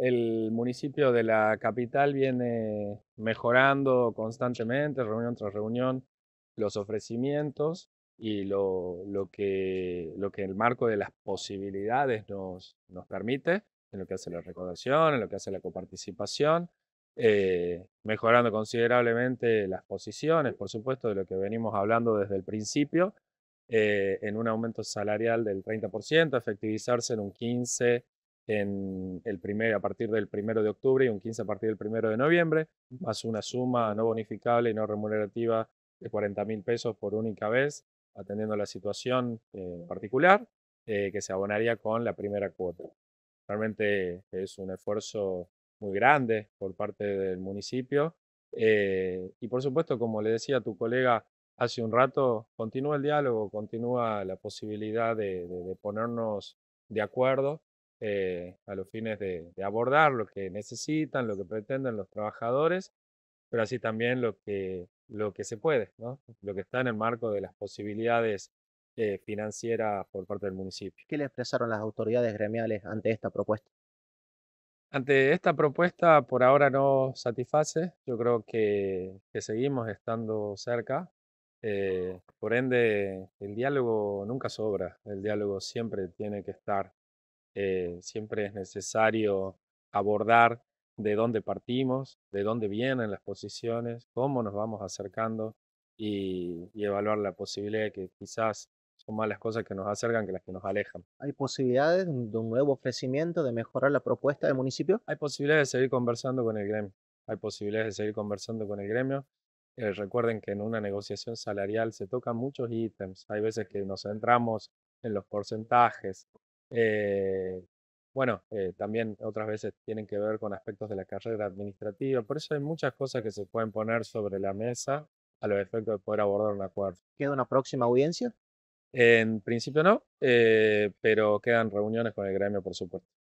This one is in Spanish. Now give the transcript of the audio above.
el municipio de la capital viene mejorando constantemente, reunión tras reunión, los ofrecimientos y lo, que, el marco de las posibilidades nos, permite, en lo que hace la recaudación, en lo que hace la coparticipación, eh, mejorando considerablemente las posiciones, por supuesto, de lo que venimos hablando desde el principio, eh, en un aumento salarial del 30%, efectivizarse en un 15% el a partir del 1 de octubre y un 15 a partir del 1 de noviembre, más una suma no bonificable y no remunerativa de 40 mil pesos por única vez, atendiendo la situación eh, particular, eh, que se abonaría con la primera cuota. Realmente es un esfuerzo muy grande por parte del municipio eh, y por supuesto, como le decía tu colega hace un rato, continúa el diálogo, continúa la posibilidad de ponernos de acuerdo eh, a los fines de, abordar lo que necesitan, lo que pretenden los trabajadores, pero así también lo que, lo que se puede, ¿no? lo que está en el marco de las posibilidades eh, financieras por parte del municipio. ¿Qué le expresaron las autoridades gremiales ante esta propuesta? Ante esta propuesta por ahora no satisface, yo creo que, seguimos estando cerca, eh, por ende el diálogo nunca sobra, el diálogo siempre tiene que estar eh, siempre es necesario abordar de dónde partimos, de dónde vienen las posiciones, cómo nos vamos acercando y, evaluar la posibilidad de que quizás son más las cosas que nos acercan que las que nos alejan. ¿Hay posibilidades de un nuevo ofrecimiento, de mejorar la propuesta del municipio? Hay posibilidades de seguir conversando con el gremio. Hay posibilidades de seguir conversando con el gremio. Eh, recuerden que en una negociación salarial se tocan muchos ítems. Hay veces que nos centramos en los porcentajes, eh, bueno, eh, también otras veces tienen que ver con aspectos de la carrera administrativa, por eso hay muchas cosas que se pueden poner sobre la mesa a los efectos de poder abordar un acuerdo. ¿Queda una próxima audiencia? En principio no, eh, pero quedan reuniones con el gremio, por supuesto.